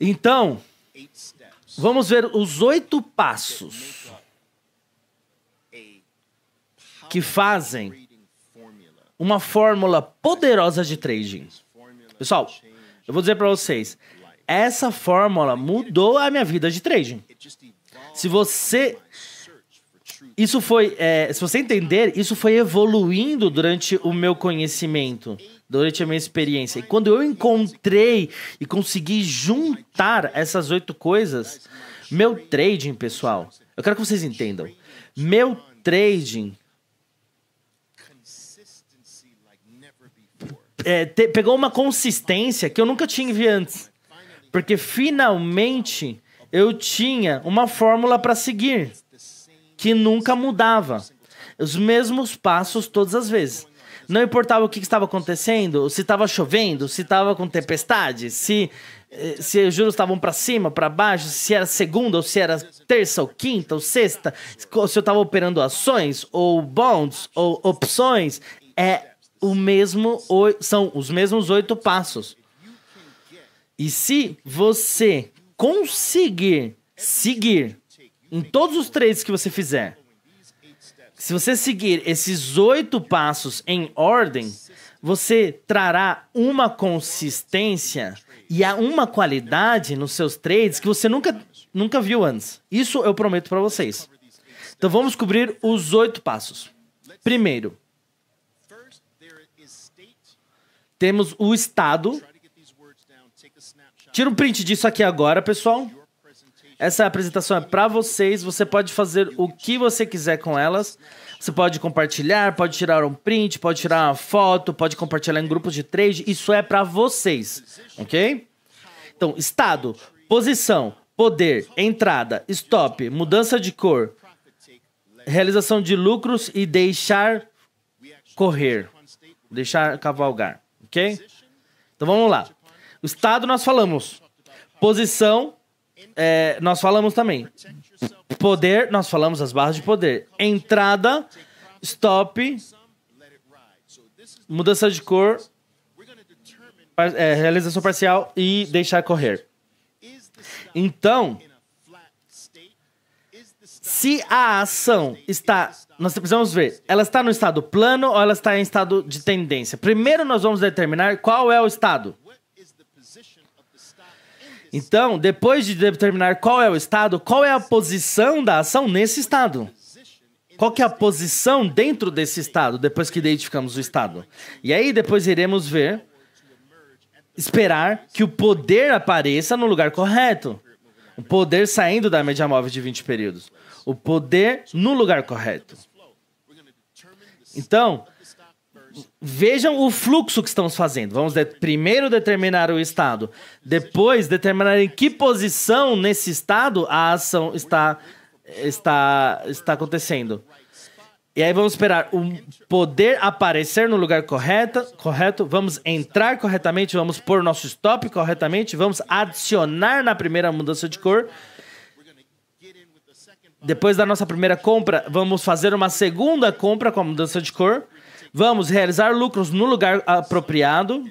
Então, vamos ver os oito passos que fazem uma fórmula poderosa de trading. Pessoal, eu vou dizer para vocês, essa fórmula mudou a minha vida de trading. Se você isso foi, é, se você entender, isso foi evoluindo durante o meu conhecimento, durante a minha experiência. E quando eu encontrei e consegui juntar essas oito coisas, meu trading, pessoal, eu quero que vocês entendam. Meu trading É, te, pegou uma consistência que eu nunca tinha visto antes. Porque finalmente eu tinha uma fórmula para seguir que nunca mudava. Os mesmos passos todas as vezes. Não importava o que, estava acontecendo, se estava chovendo, se estava com tempestade, se, eh, se os juros estavam para cima, para baixo, se era segunda ou se era terça ou quinta ou sexta, se eu estava operando ações ou bonds ou opções, é o mesmo são os mesmos oito passos. E se você conseguir seguir em todos os trades que você fizer, se você seguir esses oito passos em ordem, você trará uma consistência e uma qualidade nos seus trades que você nunca, nunca viu antes. Isso eu prometo para vocês. Então vamos cobrir os oito passos. Primeiro, temos o estado. Tira um print disso aqui agora, pessoal. Essa apresentação é para vocês, você pode fazer o que você quiser com elas. Você pode compartilhar, pode tirar um print, pode tirar uma foto, pode compartilhar em grupos de trade. Isso é para vocês, ok? Então, estado, posição, poder, entrada, stop, mudança de cor, realização de lucros e deixar correr, deixar cavalgar, ok? Então vamos lá. O estado nós falamos, posição, é, nós falamos também. Poder, nós falamos as barras de poder. Entrada, stop, mudança de cor, é, realização parcial e deixar correr. Então, se a ação está. Nós precisamos ver, ela está no estado plano ou ela está em estado de tendência? Primeiro, nós vamos determinar qual é o estado. Então, depois de determinar qual é o estado, qual é a posição da ação nesse estado? Qual que é a posição dentro desse estado, depois que identificamos o estado? E aí depois iremos ver, esperar que o poder apareça no lugar correto. O poder saindo da média móvel de 20 períodos. O poder no lugar correto. Então, vejam o fluxo que estamos fazendo. Vamos de, primeiro determinar o estado, depois determinar em que posição nesse estado a ação está está está acontecendo. E aí vamos esperar o poder aparecer no lugar correto, correto? Vamos entrar corretamente, vamos pôr nosso stop corretamente, vamos adicionar na primeira mudança de cor. Depois da nossa primeira compra, vamos fazer uma segunda compra com a mudança de cor. Vamos realizar lucros no lugar apropriado.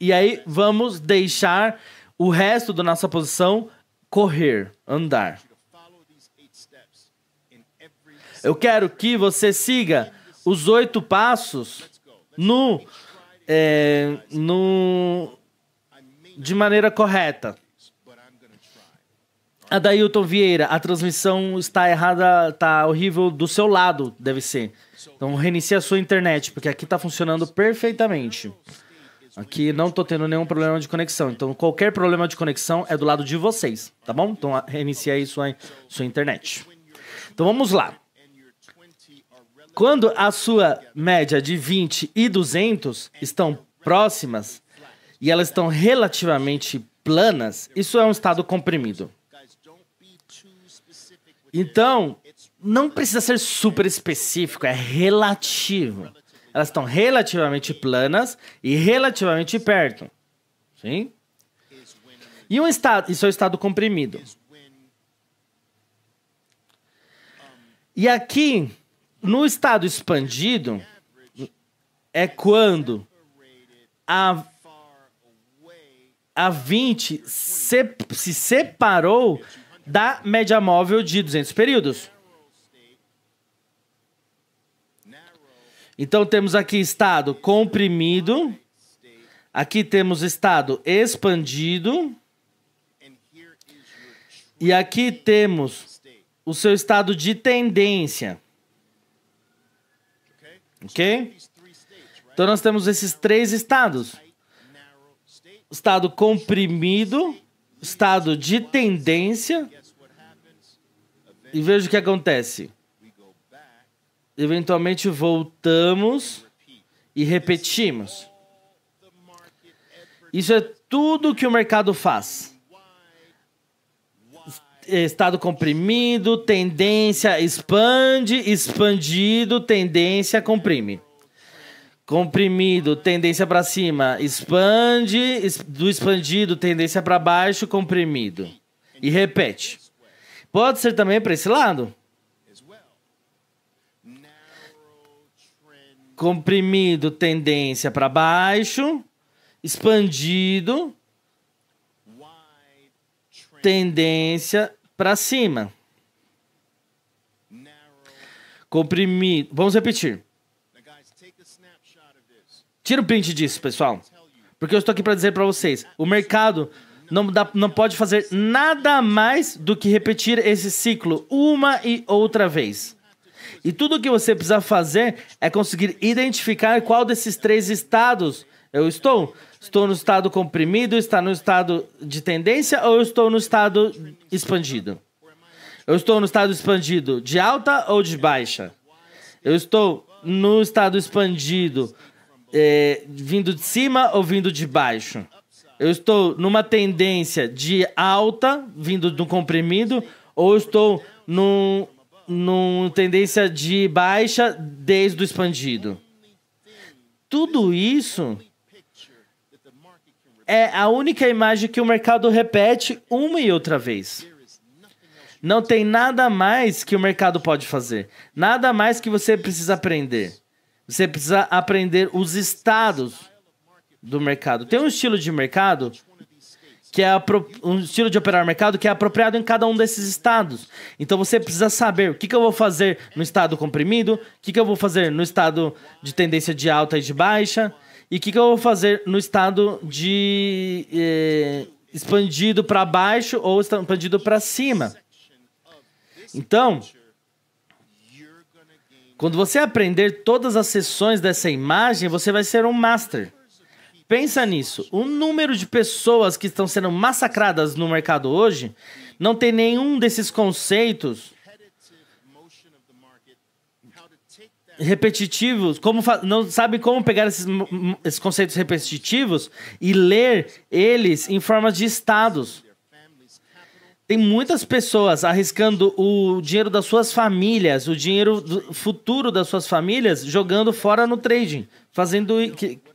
E aí vamos deixar o resto da nossa posição correr, andar. Eu quero que você siga os oito passos no, é, no, de maneira correta. Adailton Vieira, a transmissão está errada, está horrível do seu lado, deve ser. Então reinicia a sua internet, porque aqui está funcionando perfeitamente. Aqui não estou tendo nenhum problema de conexão. Então qualquer problema de conexão é do lado de vocês, tá bom? Então reinicia aí sua, sua internet. Então vamos lá. Quando a sua média de 20 e 200 estão próximas e elas estão relativamente planas, isso é um estado comprimido. Então, não precisa ser super específico, é relativo. Elas estão relativamente planas e relativamente perto. Sim? E um estado, isso é o estado comprimido. E aqui, no estado expandido, é quando a, a 20 se, se separou da média móvel de 200 períodos. Então temos aqui estado comprimido, aqui temos estado expandido, e aqui temos o seu estado de tendência. Ok? Então nós temos esses três estados: estado comprimido, estado de tendência, e veja o que acontece. Eventualmente voltamos e repetimos. Isso é tudo que o mercado faz. Estado comprimido, tendência expande, expandido, tendência comprime. Comprimido, tendência para cima, expande, do expandido, tendência para baixo, comprimido. E repete. Pode ser também para esse lado? comprimido tendência para baixo, expandido tendência para cima. Comprimido. Vamos repetir. Tira um print disso, pessoal. Porque eu estou aqui para dizer para vocês, o mercado não, dá, não pode fazer nada mais do que repetir esse ciclo uma e outra vez. E tudo o que você precisa fazer é conseguir identificar qual desses três estados eu estou. Estou no estado comprimido, está no estado de tendência ou estou no estado expandido? Eu estou no estado expandido de alta ou de baixa? Eu estou no estado expandido é, vindo de cima ou vindo de baixo? Eu estou numa tendência de alta, vindo do comprimido, ou estou num, num tendência de baixa desde o expandido. Tudo isso é a única imagem que o mercado repete uma e outra vez. Não tem nada mais que o mercado pode fazer. Nada mais que você precisa aprender. Você precisa aprender os estados do mercado. Tem um estilo de mercado que é apro... um estilo de operar mercado que é apropriado em cada um desses estados. Então você precisa saber o que, que eu vou fazer no estado comprimido, o que, que eu vou fazer no estado de tendência de alta e de baixa, e o que, que eu vou fazer no estado de eh, expandido para baixo ou expandido para cima. Então, quando você aprender todas as sessões dessa imagem, você vai ser um master. Pensa nisso. O número de pessoas que estão sendo massacradas no mercado hoje não tem nenhum desses conceitos repetitivos, como não sabe como pegar esses, esses conceitos repetitivos e ler eles em formas de estados. Tem muitas pessoas arriscando o dinheiro das suas famílias, o dinheiro futuro das suas famílias, jogando fora no trading, fazendo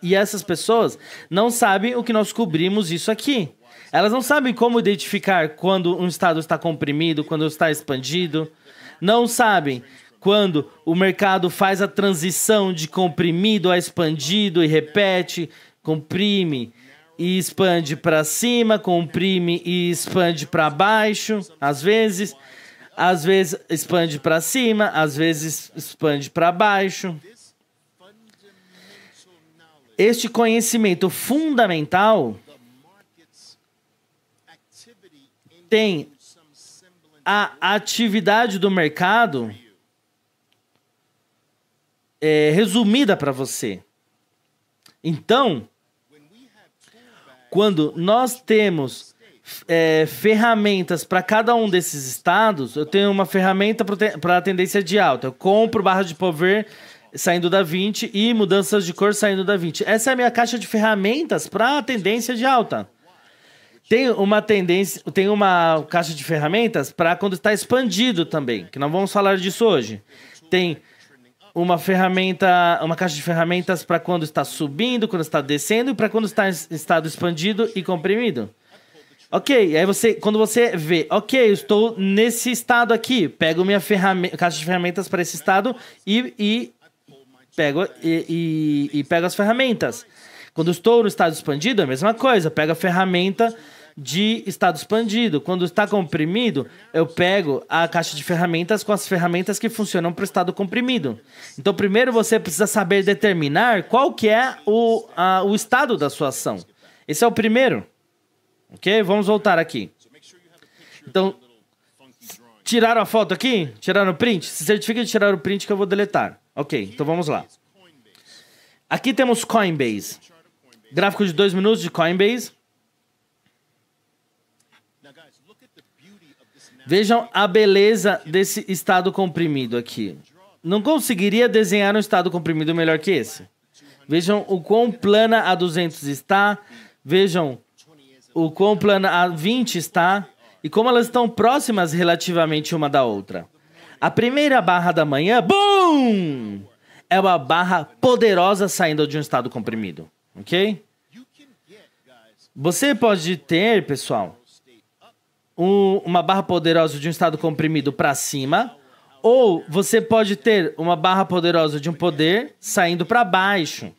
e essas pessoas não sabem o que nós cobrimos isso aqui. Elas não sabem como identificar quando um estado está comprimido, quando está expandido. Não sabem quando o mercado faz a transição de comprimido a expandido e repete, comprime, e expande para cima, comprime e expande para baixo, às vezes, às vezes expande para cima, às vezes expande para baixo. Este conhecimento fundamental tem a atividade do mercado é, resumida para você. Então, quando nós temos é, ferramentas para cada um desses estados, eu tenho uma ferramenta para a tendência de alta. Eu compro barra de pover saindo da 20 e mudanças de cor saindo da 20. Essa é a minha caixa de ferramentas para a tendência de alta. Tem uma tendência, tem uma caixa de ferramentas para quando está expandido também, que não vamos falar disso hoje. Tem uma ferramenta, uma caixa de ferramentas para quando está subindo, quando está descendo e para quando está em estado expandido e comprimido. Ok, aí você, quando você vê, ok, eu estou nesse estado aqui, pego minha caixa de ferramentas para esse estado e, e pego e, e, e pego as ferramentas. Quando estou no estado expandido, é a mesma coisa, pego a ferramenta de estado expandido. Quando está comprimido, eu pego a caixa de ferramentas com as ferramentas que funcionam para o estado comprimido. Então, primeiro você precisa saber determinar qual que é o, a, o estado da sua ação. Esse é o primeiro. Ok? Vamos voltar aqui. Então, tiraram a foto aqui? Tiraram o print? Se certifica de tirar o print que eu vou deletar. Ok, então vamos lá. Aqui temos Coinbase. Gráfico de dois minutos de Coinbase. Vejam a beleza desse estado comprimido aqui. Não conseguiria desenhar um estado comprimido melhor que esse. Vejam o quão plana a 200 está. Vejam o quão plana a 20 está. E como elas estão próximas relativamente uma da outra. A primeira barra da manhã, BUM! É uma barra poderosa saindo de um estado comprimido, ok? Você pode ter, pessoal, um, uma barra poderosa de um estado comprimido para cima, ou você pode ter uma barra poderosa de um poder saindo para baixo.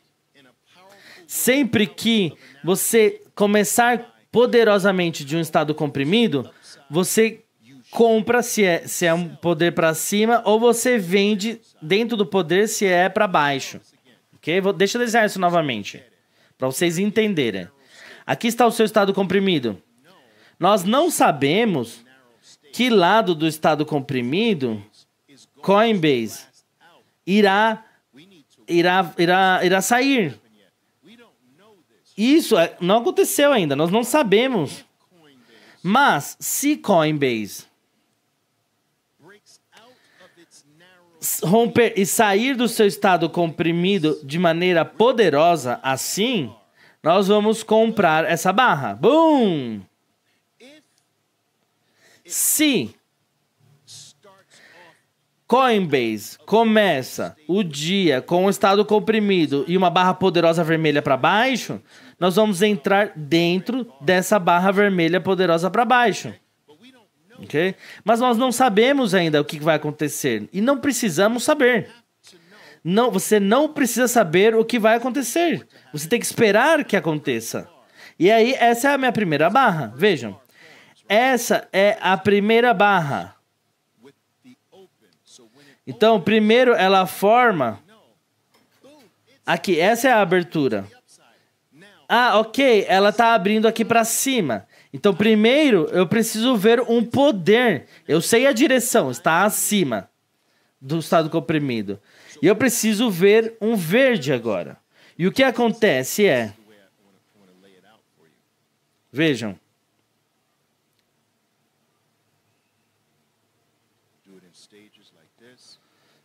Sempre que você começar poderosamente de um estado comprimido, você compra se é, se é um poder para cima ou você vende dentro do poder se é para baixo. Ok? Vou, deixa eu desenhar isso novamente para vocês entenderem. Aqui está o seu estado comprimido. Nós não sabemos que lado do estado comprimido Coinbase irá, irá, irá, irá sair. Isso é, não aconteceu ainda, nós não sabemos. Mas se Coinbase romper e sair do seu estado comprimido de maneira poderosa assim, nós vamos comprar essa barra. Boom! Se Coinbase começa o dia com o estado comprimido e uma barra poderosa vermelha para baixo, nós vamos entrar dentro dessa barra vermelha poderosa para baixo. Okay? Mas nós não sabemos ainda o que vai acontecer e não precisamos saber. Não, você não precisa saber o que vai acontecer. Você tem que esperar que aconteça. E aí essa é a minha primeira barra. Vejam, essa é a primeira barra. Então, primeiro ela forma. Aqui, essa é a abertura. Ah, ok, ela está abrindo aqui para cima. Então, primeiro eu preciso ver um poder. Eu sei a direção, está acima do estado comprimido. E eu preciso ver um verde agora. E o que acontece é. Vejam.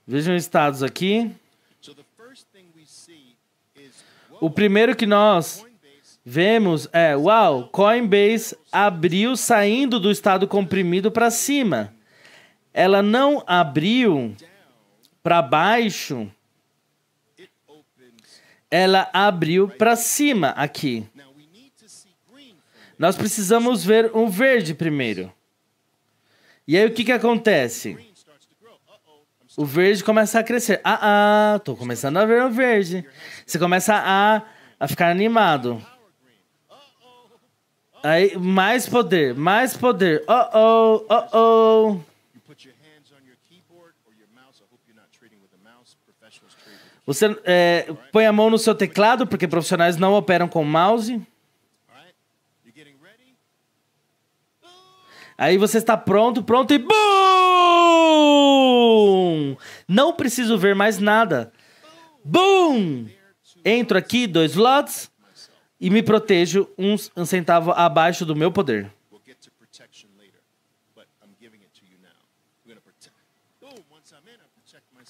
Vejam estados aqui. O primeiro que nós vemos é, uau, Coinbase abriu saindo do estado comprimido para cima. Ela não abriu para baixo. Ela abriu para cima aqui. Nós precisamos ver um verde primeiro. E aí o que, que acontece? O verde começa a crescer. Ah, ah, tô começando a ver o verde. Você começa a, a ficar animado. Aí, mais poder, mais poder. Oh, oh, oh, oh. Você é, põe a mão no seu teclado, porque profissionais não operam com mouse. Aí você está pronto, pronto e BUM! Boom! Não preciso ver mais nada. Boom! Entro aqui, dois lados e me protejo um centavo abaixo do meu poder.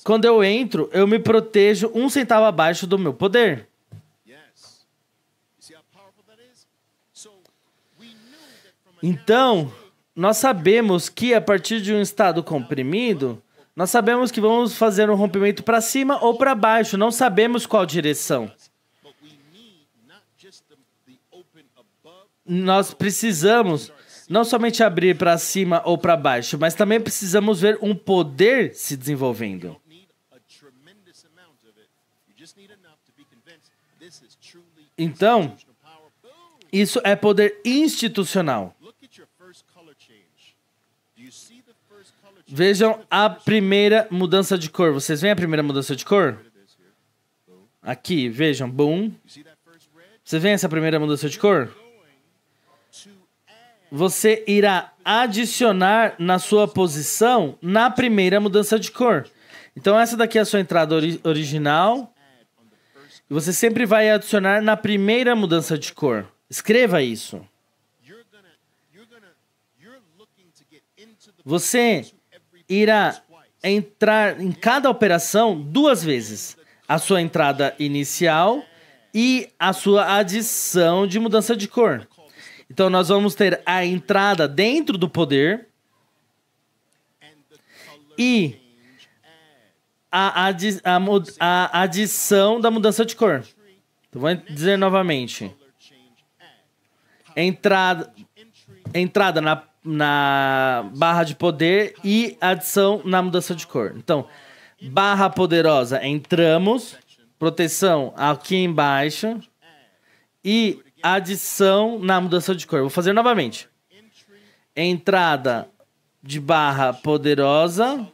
Quando eu entro, eu me protejo um centavo abaixo do meu poder. Então, nós sabemos que a partir de um estado comprimido, nós sabemos que vamos fazer um rompimento para cima ou para baixo, não sabemos qual direção. Nós precisamos não somente abrir para cima ou para baixo, mas também precisamos ver um poder se desenvolvendo. Então, isso é poder institucional. Vejam a primeira mudança de cor. Vocês veem a primeira mudança de cor? Aqui, vejam. Boom. Você vê essa primeira mudança de cor? Você irá adicionar na sua posição na primeira mudança de cor. Então, essa daqui é a sua entrada ori original. você sempre vai adicionar na primeira mudança de cor. Escreva isso. Você irá entrar em cada operação duas vezes: a sua entrada inicial e a sua adição de mudança de cor. Então nós vamos ter a entrada dentro do poder e a, adi a, a adição da mudança de cor. Então, vou dizer novamente. Entrada, entrada na na barra de poder e adição na mudança de cor. Então, barra poderosa Entramos, proteção aqui embaixo e adição na mudança de cor. Vou fazer novamente. Entrada de barra poderosa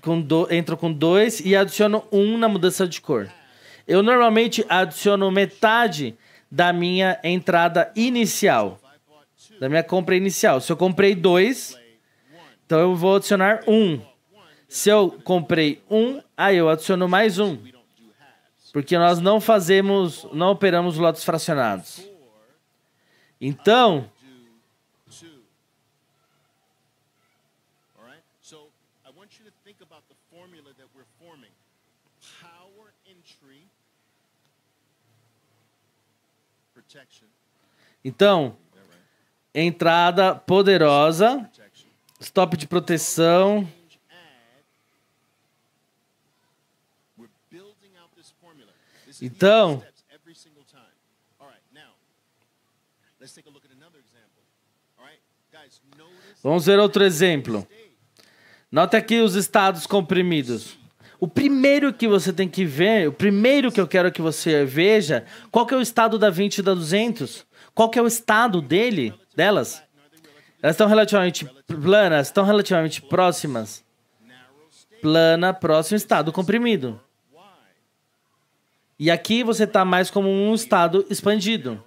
com do, entro com dois e adiciono um na mudança de cor. Eu normalmente adiciono metade da minha entrada inicial da minha compra inicial. Se eu comprei dois, então eu vou adicionar um. Se eu comprei um, aí eu adiciono mais um. Porque nós não fazemos, não operamos lotes fracionados. Então, Então, Entrada poderosa. Stop de proteção. Então. Vamos ver outro exemplo. Nota aqui os estados comprimidos. O primeiro que você tem que ver, o primeiro que eu quero que você veja, qual que é o estado da 20 e da 200? Qual que é o estado dele? delas, elas estão relativamente planas, estão relativamente próximas. Plana, próximo estado comprimido. E aqui você está mais como um estado expandido.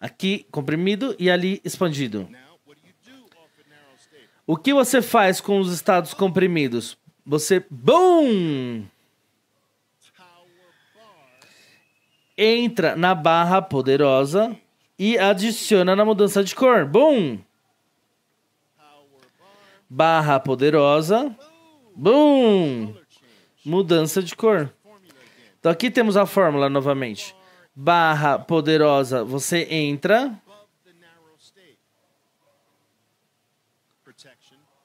Aqui comprimido e ali expandido. O que você faz com os estados comprimidos? Você, BUM! Entra na barra poderosa e adiciona na mudança de cor. Boom! Barra poderosa. Boom! Mudança de cor. Então aqui temos a fórmula novamente. Barra poderosa, você entra.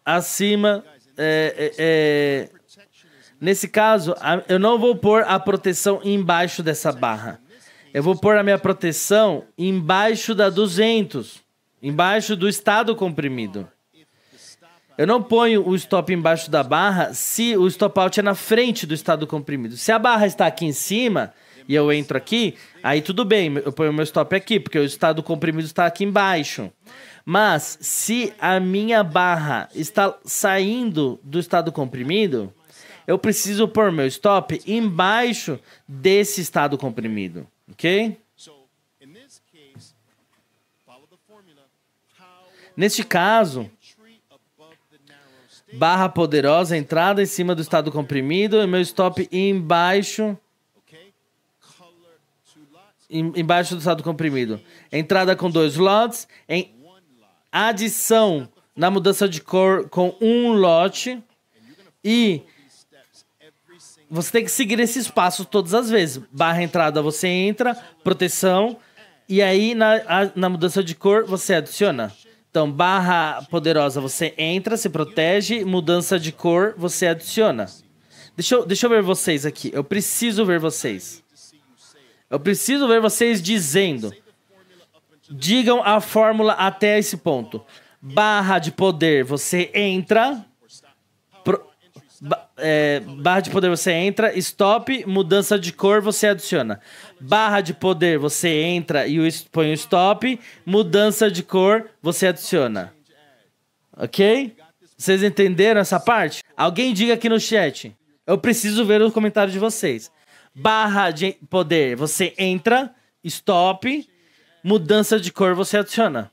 Acima. É, é, é, nesse caso, eu não vou pôr a proteção embaixo dessa barra. Eu vou pôr a minha proteção embaixo da 200, embaixo do estado comprimido. Eu não ponho o stop embaixo da barra se o stop out é na frente do estado comprimido. Se a barra está aqui em cima e eu entro aqui, aí tudo bem, eu ponho o meu stop aqui, porque o estado comprimido está aqui embaixo. Mas se a minha barra está saindo do estado comprimido, eu preciso pôr meu stop embaixo desse estado comprimido. Ok? Neste caso, barra poderosa, entrada em cima do estado comprimido, e meu stop embaixo embaixo do estado comprimido. Entrada com dois lotes, em adição na mudança de cor com um lote e você tem que seguir esses passos todas as vezes. Barra entrada, você entra, proteção, e aí na, a, na mudança de cor você adiciona. Então, barra poderosa, você entra, se protege, mudança de cor, você adiciona. Deixa eu, deixa eu ver vocês aqui. Eu preciso ver vocês. Eu preciso ver vocês dizendo. Digam a fórmula até esse ponto. Barra de poder, você entra, é, barra de poder você entra, stop, mudança de cor você adiciona. Barra de poder você entra e põe o stop, mudança de cor você adiciona. Ok? Vocês entenderam essa parte? Alguém diga aqui no chat. Eu preciso ver o comentário de vocês. Barra de poder você entra, stop, mudança de cor você adiciona.